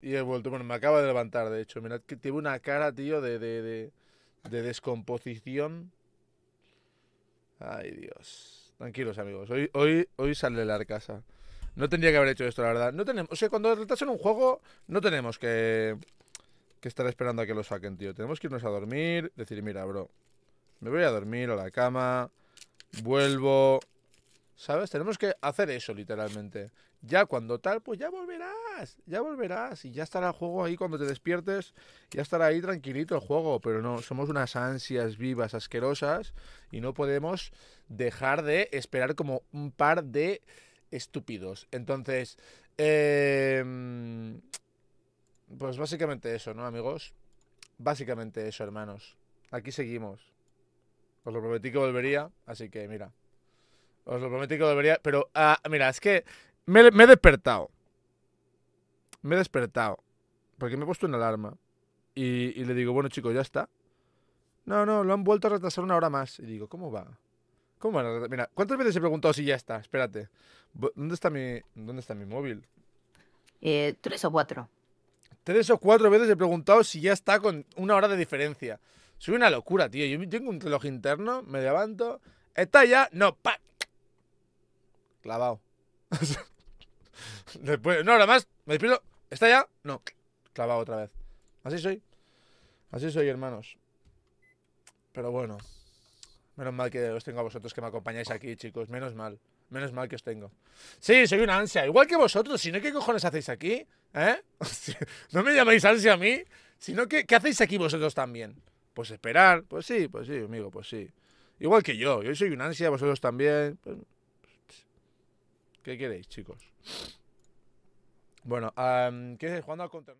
Y he vuelto, bueno, me acaba de levantar, de hecho. Mirad que tiene una cara, tío, de, de, descomposición. Ay, Dios. Tranquilos, amigos. Hoy, hoy, hoy sale la arcasa. No tendría que haber hecho esto, la verdad. No tenemos, o sea, cuando retrasan un juego, no tenemos que, que estar esperando a que lo saquen, tío. Tenemos que irnos a dormir, decir, mira, bro, me voy a dormir a la cama, vuelvo, ¿Sabes? Tenemos que hacer eso literalmente. Ya cuando tal, pues ya volverás, ya volverás y ya estará el juego ahí cuando te despiertes, ya estará ahí tranquilito el juego, pero no, somos unas ansias vivas, asquerosas y no podemos dejar de esperar como un par de estúpidos. Entonces, em, pues básicamente eso, ¿no, amigos? Básicamente eso, hermanos. Aquí seguimos. Os lo prometí que volvería, así que mira. Os lo prometí que lo debería. Pero, ah, mira, es que me, he despertado. Me he despertado. Porque me he puesto una alarma. Y, le digo, bueno, chicos, ya está. No, no, lo han vuelto a retrasar una hora más. Y digo, ¿cómo va? ¿Cómo va? Mira, ¿cuántas veces he preguntado si ya está? Espérate. ¿Dónde está mi, dónde está mi móvil? Eh, tres o cuatro. Tres o cuatro veces he preguntado si ya está con una hora de diferencia. Soy una locura, tío. Yo tengo un reloj interno, me levanto. Está ya, no, pa, clavado. Después, no, nada más, me despido. ¿Está ya? No, clavado otra vez. Así soy. Así soy, hermanos. Pero bueno. Menos mal que os tengo a vosotros que me acompañáis aquí, chicos. Menos mal. Menos mal que os tengo. Sí, soy un ansia. Igual que vosotros. Si no, ¿qué cojones hacéis aquí? ¿Eh? no me llamáis ansia a mí. Sino que, ¿qué hacéis aquí vosotros también? Pues esperar. Pues sí, pues sí, amigo, pues sí. Igual que yo. Yo soy un ansia, vosotros también. Pues ¿Qué queréis, chicos? Bueno, um, ¿qué es jugando a